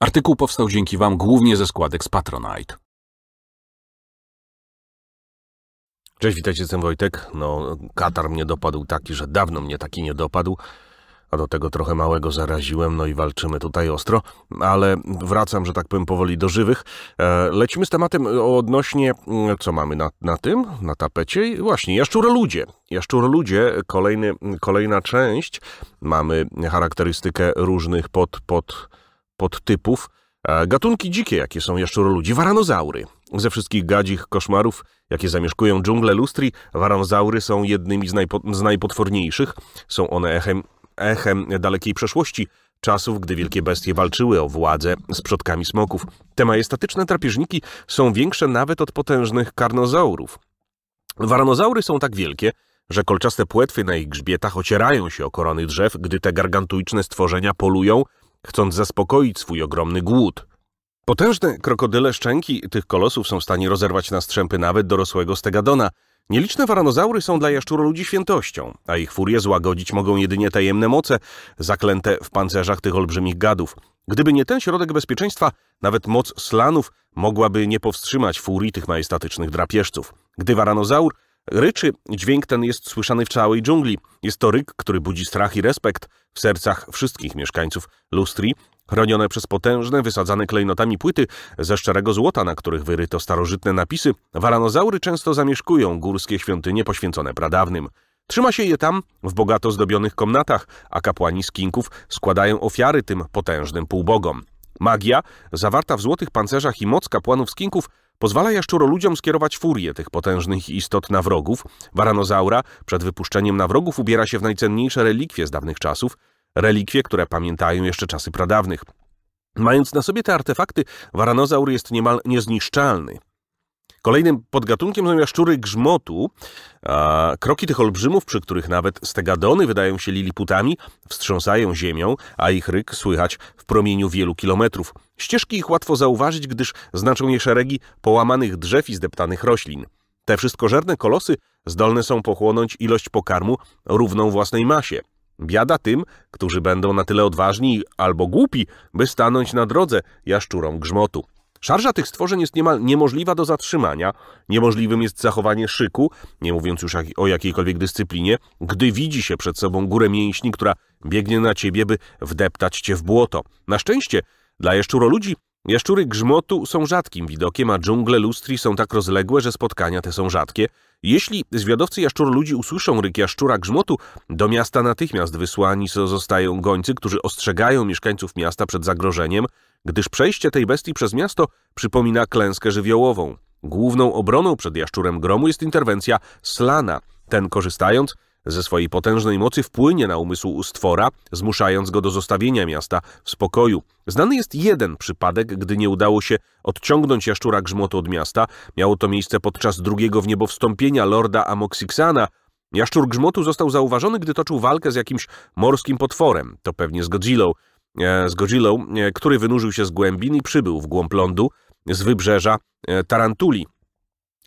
Artykuł powstał dzięki Wam głównie ze składek z Patronite. Cześć, witajcie, jestem Wojtek. No, katar mnie dopadł taki, że dawno mnie taki nie dopadł, a do tego trochę małego zaraziłem, no i walczymy tutaj ostro, ale wracam, że tak powiem, powoli do żywych. E, lecimy z tematem odnośnie, mm, co mamy na, na tym, na tapecie? Właśnie, jaszczuro ludzie. Jaszczuro ludzie, kolejny, kolejna część. Mamy charakterystykę różnych pod... pod podtypów, gatunki dzikie, jakie są ludzi, waranozaury. Ze wszystkich gadzich koszmarów, jakie zamieszkują dżunglę lustri, waranozaury są jednymi z, najpo z najpotworniejszych. Są one echem, echem dalekiej przeszłości, czasów, gdy wielkie bestie walczyły o władzę z przodkami smoków. Te majestatyczne trapieżniki są większe nawet od potężnych karnozaurów. Waranozaury są tak wielkie, że kolczaste płetwy na ich grzbietach ocierają się o korony drzew, gdy te gargantuiczne stworzenia polują chcąc zaspokoić swój ogromny głód. Potężne krokodyle szczęki tych kolosów są w stanie rozerwać na strzępy nawet dorosłego stegadona. Nieliczne waranozaury są dla jaszczuroludzi świętością, a ich furie złagodzić mogą jedynie tajemne moce zaklęte w pancerzach tych olbrzymich gadów. Gdyby nie ten środek bezpieczeństwa, nawet moc slanów mogłaby nie powstrzymać furii tych majestatycznych drapieżców. Gdy waranozaur Ryczy dźwięk ten jest słyszany w całej dżungli. Jest to ryk, który budzi strach i respekt w sercach wszystkich mieszkańców Lustri, chronione przez potężne, wysadzane klejnotami płyty ze szczerego złota, na których wyryto starożytne napisy, waranozaury często zamieszkują górskie świątynie poświęcone pradawnym. Trzyma się je tam, w bogato zdobionych komnatach, a kapłani skinków składają ofiary tym potężnym półbogom. Magia, zawarta w złotych pancerzach i moc kapłanów skinków Pozwala ludziom skierować furię tych potężnych istot na wrogów. Waranozaura przed wypuszczeniem na wrogów ubiera się w najcenniejsze relikwie z dawnych czasów, relikwie, które pamiętają jeszcze czasy pradawnych. Mając na sobie te artefakty, waranozaur jest niemal niezniszczalny. Kolejnym podgatunkiem są jaszczury grzmotu. A kroki tych olbrzymów, przy których nawet stegadony wydają się liliputami, wstrząsają ziemią, a ich ryk słychać w promieniu wielu kilometrów. Ścieżki ich łatwo zauważyć, gdyż znaczą je szeregi połamanych drzew i zdeptanych roślin. Te wszystkożerne kolosy zdolne są pochłonąć ilość pokarmu równą własnej masie. Biada tym, którzy będą na tyle odważni albo głupi, by stanąć na drodze jaszczurom grzmotu. Szarża tych stworzeń jest niemal niemożliwa do zatrzymania, niemożliwym jest zachowanie szyku, nie mówiąc już o jakiejkolwiek dyscyplinie, gdy widzi się przed sobą górę mięśni, która biegnie na ciebie, by wdeptać cię w błoto. Na szczęście dla jaszczuroludzi jaszczury grzmotu są rzadkim widokiem, a dżungle lustri są tak rozległe, że spotkania te są rzadkie. Jeśli zwiadowcy jaszczuroludzi usłyszą ryk jaszczura grzmotu, do miasta natychmiast wysłani zostają gońcy, którzy ostrzegają mieszkańców miasta przed zagrożeniem, gdyż przejście tej bestii przez miasto przypomina klęskę żywiołową. Główną obroną przed jaszczurem gromu jest interwencja slana. Ten korzystając ze swojej potężnej mocy wpłynie na umysł ustwora, zmuszając go do zostawienia miasta w spokoju. Znany jest jeden przypadek, gdy nie udało się odciągnąć jaszczura grzmotu od miasta. Miało to miejsce podczas drugiego wniebowstąpienia lorda Amoxixana. Jaszczur grzmotu został zauważony, gdy toczył walkę z jakimś morskim potworem, to pewnie z Godzillą, e, z Godzillą e, który wynurzył się z głębin i przybył w głąb lądu z wybrzeża e, Tarantuli.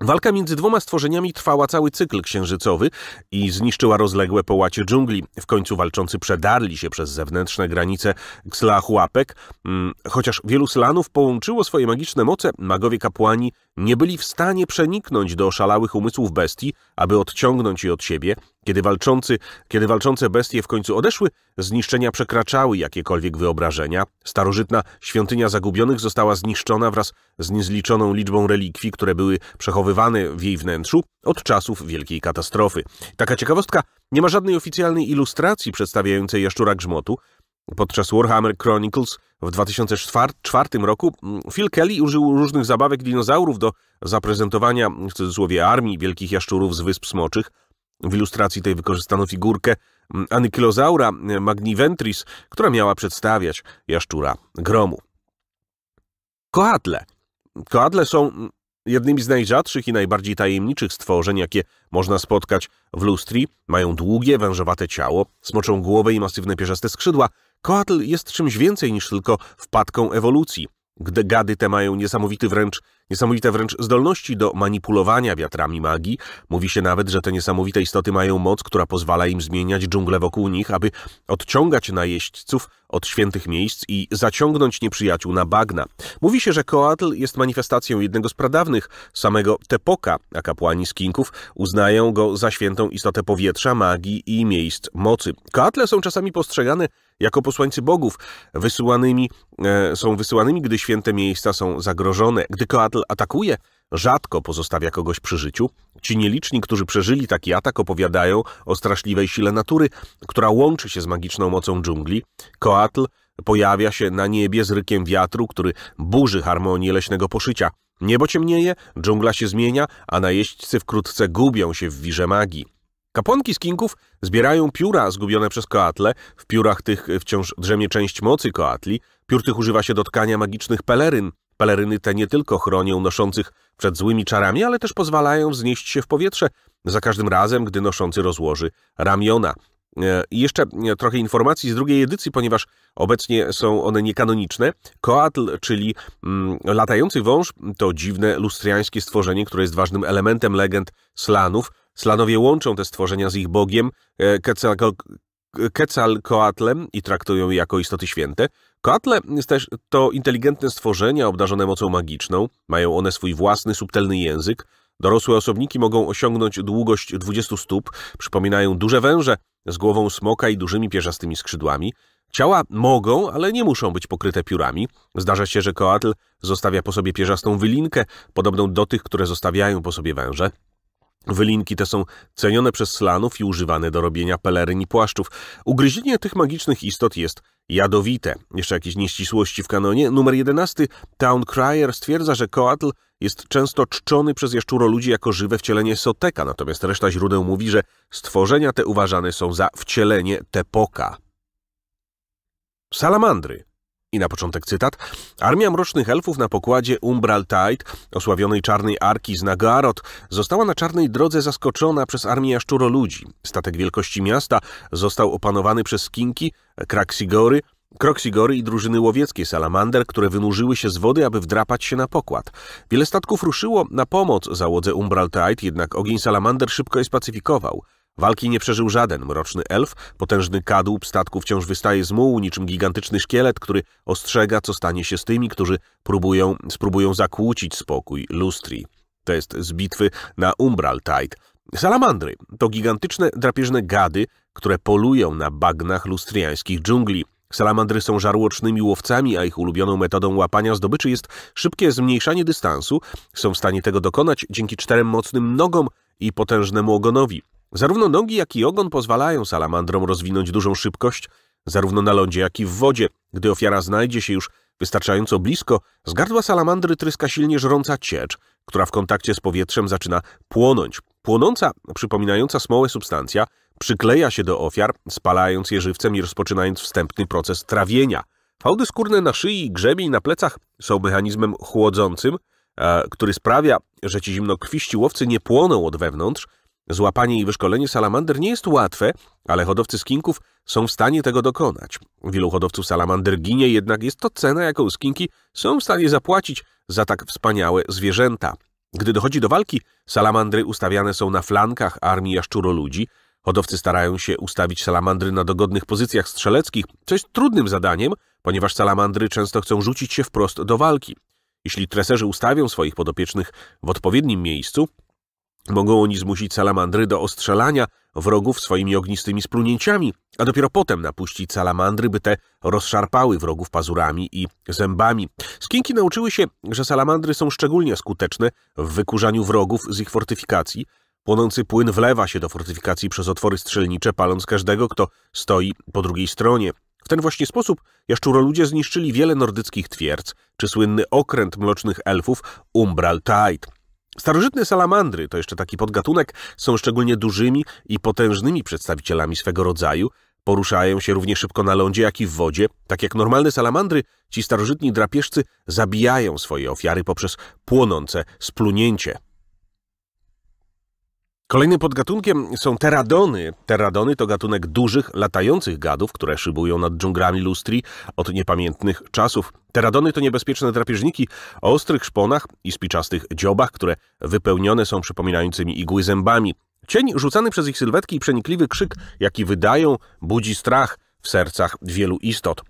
Walka między dwoma stworzeniami trwała cały cykl księżycowy i zniszczyła rozległe połacie dżungli. W końcu walczący przedarli się przez zewnętrzne granice Xlahuapek. Mm, chociaż wielu Slanów połączyło swoje magiczne moce, magowie kapłani nie byli w stanie przeniknąć do oszalałych umysłów bestii, aby odciągnąć je od siebie kiedy, walczący, kiedy walczące bestie w końcu odeszły, zniszczenia przekraczały jakiekolwiek wyobrażenia. Starożytna świątynia zagubionych została zniszczona wraz z niezliczoną liczbą relikwii, które były przechowywane w jej wnętrzu od czasów wielkiej katastrofy. Taka ciekawostka, nie ma żadnej oficjalnej ilustracji przedstawiającej jaszczura grzmotu. Podczas Warhammer Chronicles w 2004 roku mm, Phil Kelly użył różnych zabawek dinozaurów do zaprezentowania w cudzysłowie armii wielkich jaszczurów z Wysp Smoczych – w ilustracji tej wykorzystano figurkę mm, ankylozaura y, magniventris, która miała przedstawiać jaszczura gromu. Koatle. Koatle są mm, jednymi z najrzadszych i najbardziej tajemniczych stworzeń, jakie można spotkać w lustri. Mają długie, wężowate ciało, smoczą głowę i masywne pierzeste skrzydła. Koatl jest czymś więcej niż tylko wpadką ewolucji. Gdy gady te mają niesamowity wręcz Niesamowite wręcz zdolności do manipulowania wiatrami magii. Mówi się nawet, że te niesamowite istoty mają moc, która pozwala im zmieniać dżunglę wokół nich, aby odciągać najeźdźców od świętych miejsc i zaciągnąć nieprzyjaciół na bagna. Mówi się, że Koatl jest manifestacją jednego z pradawnych, samego Tepoka, a kapłani skinków uznają go za świętą istotę powietrza, magii i miejsc mocy. Koatle są czasami postrzegane jako posłańcy bogów, wysyłanymi, e, są wysyłanymi, gdy święte miejsca są zagrożone. Gdy Koatl atakuje, rzadko pozostawia kogoś przy życiu. Ci nieliczni, którzy przeżyli taki atak, opowiadają o straszliwej sile natury, która łączy się z magiczną mocą dżungli. Koatl pojawia się na niebie z rykiem wiatru, który burzy harmonię leśnego poszycia. Niebo ciemnieje, dżungla się zmienia, a najeźdźcy wkrótce gubią się w wirze magii. Kapłanki z kinków zbierają pióra zgubione przez koatle. W piórach tych wciąż drzemie część mocy koatli. Piór tych używa się do tkania magicznych peleryn. Peleryny te nie tylko chronią noszących przed złymi czarami, ale też pozwalają wznieść się w powietrze za każdym razem, gdy noszący rozłoży ramiona. E, I jeszcze e, trochę informacji z drugiej edycji, ponieważ obecnie są one niekanoniczne. Koatl, czyli mm, latający wąż, to dziwne lustriańskie stworzenie, które jest ważnym elementem legend slanów. Slanowie łączą te stworzenia z ich bogiem e, Quetzalcoatlem i traktują je jako istoty święte. Koatle też to inteligentne stworzenia obdarzone mocą magiczną. Mają one swój własny, subtelny język. Dorosłe osobniki mogą osiągnąć długość 20 stóp, przypominają duże węże z głową smoka i dużymi pierzastymi skrzydłami. Ciała mogą, ale nie muszą być pokryte piórami. Zdarza się, że koatl zostawia po sobie pierzastą wylinkę, podobną do tych, które zostawiają po sobie węże. Wylinki te są cenione przez slanów i używane do robienia peleryń i płaszczów. Ugryzienie tych magicznych istot jest jadowite. Jeszcze jakieś nieścisłości w kanonie. Numer 11 Town Crier stwierdza, że Coatl jest często czczony przez jaszczuro ludzi jako żywe wcielenie Soteka, natomiast reszta źródeł mówi, że stworzenia te uważane są za wcielenie Tepoka. Salamandry i na początek cytat. Armia Mrocznych Elfów na pokładzie Umbral Tide, osławionej czarnej arki z Nagarot, została na czarnej drodze zaskoczona przez armię szczuroludzi. Statek wielkości miasta został opanowany przez Skinki, Kraksigory, Kroksigory i drużyny łowieckie Salamander, które wynurzyły się z wody, aby wdrapać się na pokład. Wiele statków ruszyło na pomoc załodze Umbral Tide, jednak ogień Salamander szybko je spacyfikował. Walki nie przeżył żaden. Mroczny elf, potężny kadłub statku wciąż wystaje z mułu, niczym gigantyczny szkielet, który ostrzega, co stanie się z tymi, którzy próbują, spróbują zakłócić spokój lustri. To jest z bitwy na Umbral Tide. Salamandry to gigantyczne, drapieżne gady, które polują na bagnach lustriańskich dżungli. Salamandry są żarłocznymi łowcami, a ich ulubioną metodą łapania zdobyczy jest szybkie zmniejszanie dystansu. Są w stanie tego dokonać dzięki czterem mocnym nogom i potężnemu ogonowi. Zarówno nogi, jak i ogon pozwalają salamandrom rozwinąć dużą szybkość, zarówno na lądzie, jak i w wodzie. Gdy ofiara znajdzie się już wystarczająco blisko, z gardła salamandry tryska silnie żrąca ciecz, która w kontakcie z powietrzem zaczyna płonąć. Płonąca, przypominająca smołę substancja, przykleja się do ofiar, spalając je żywcem i rozpoczynając wstępny proces trawienia. Fałdy skórne na szyi, i i na plecach są mechanizmem chłodzącym, e, który sprawia, że ci zimnokrwiści łowcy nie płoną od wewnątrz, Złapanie i wyszkolenie salamander nie jest łatwe, ale hodowcy skinków są w stanie tego dokonać. Wielu hodowców salamander ginie, jednak jest to cena, jaką skinki są w stanie zapłacić za tak wspaniałe zwierzęta. Gdy dochodzi do walki, salamandry ustawiane są na flankach armii jaszczuro-ludzi. Hodowcy starają się ustawić salamandry na dogodnych pozycjach strzeleckich, co jest trudnym zadaniem, ponieważ salamandry często chcą rzucić się wprost do walki. Jeśli treserzy ustawią swoich podopiecznych w odpowiednim miejscu, Mogą oni zmusić salamandry do ostrzelania wrogów swoimi ognistymi splunięciami, a dopiero potem napuścić salamandry, by te rozszarpały wrogów pazurami i zębami. Skinki nauczyły się, że salamandry są szczególnie skuteczne w wykurzaniu wrogów z ich fortyfikacji. Płonący płyn wlewa się do fortyfikacji przez otwory strzelnicze, paląc każdego, kto stoi po drugiej stronie. W ten właśnie sposób jaszczuroludzie zniszczyli wiele nordyckich twierdz, czy słynny okręt mrocznych elfów Umbral Tide. Starożytne salamandry, to jeszcze taki podgatunek, są szczególnie dużymi i potężnymi przedstawicielami swego rodzaju. Poruszają się równie szybko na lądzie, jak i w wodzie. Tak jak normalne salamandry, ci starożytni drapieżcy zabijają swoje ofiary poprzez płonące splunięcie. Kolejnym podgatunkiem są teradony. Teradony to gatunek dużych, latających gadów, które szybują nad dżunglami lustri od niepamiętnych czasów. Teradony to niebezpieczne drapieżniki o ostrych szponach i spiczastych dziobach, które wypełnione są przypominającymi igły zębami. Cień rzucany przez ich sylwetki i przenikliwy krzyk, jaki wydają, budzi strach w sercach wielu istot.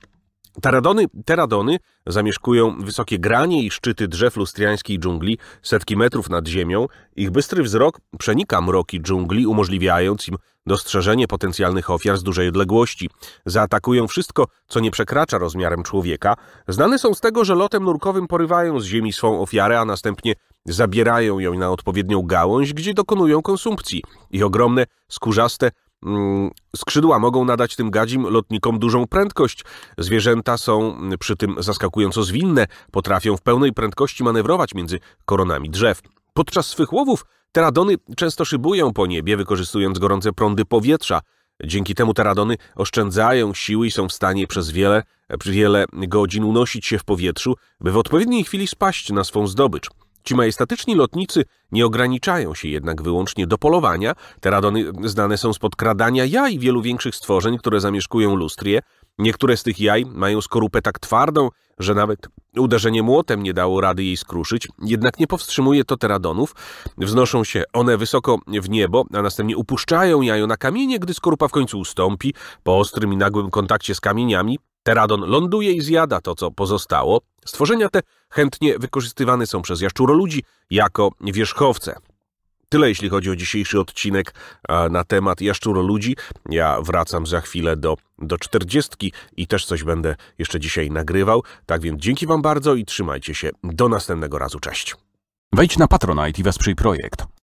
Taradony, teradony zamieszkują wysokie granie i szczyty drzew lustriańskiej dżungli, setki metrów nad ziemią. Ich bystry wzrok przenika mroki dżungli, umożliwiając im dostrzeżenie potencjalnych ofiar z dużej odległości. Zaatakują wszystko, co nie przekracza rozmiarem człowieka. Znane są z tego, że lotem nurkowym porywają z ziemi swą ofiarę, a następnie zabierają ją na odpowiednią gałąź, gdzie dokonują konsumpcji. Ich ogromne, skórzaste, Mm, skrzydła mogą nadać tym gadzim lotnikom dużą prędkość. Zwierzęta są mm, przy tym zaskakująco zwinne, potrafią w pełnej prędkości manewrować między koronami drzew. Podczas swych łowów teradony często szybują po niebie, wykorzystując gorące prądy powietrza. Dzięki temu teradony oszczędzają siły i są w stanie przez wiele, wiele godzin unosić się w powietrzu, by w odpowiedniej chwili spaść na swą zdobycz. Ci majestatyczni lotnicy nie ograniczają się jednak wyłącznie do polowania. Teradony mm, znane są z podkradania jaj wielu większych stworzeń, które zamieszkują lustrię. Niektóre z tych jaj mają skorupę tak twardą, że nawet Uderzenie młotem nie dało rady jej skruszyć, jednak nie powstrzymuje to teradonów. Wznoszą się one wysoko w niebo, a następnie upuszczają jajo na kamienie, gdy skorupa w końcu ustąpi. Po ostrym i nagłym kontakcie z kamieniami teradon ląduje i zjada to, co pozostało. Stworzenia te chętnie wykorzystywane są przez ludzi jako wierzchowce. Tyle jeśli chodzi o dzisiejszy odcinek na temat jaszczuro ludzi. Ja wracam za chwilę do, do 40 i też coś będę jeszcze dzisiaj nagrywał. Tak więc dzięki Wam bardzo i trzymajcie się. Do następnego razu. Cześć. Wejdź na Patronite i wesprzyj projekt.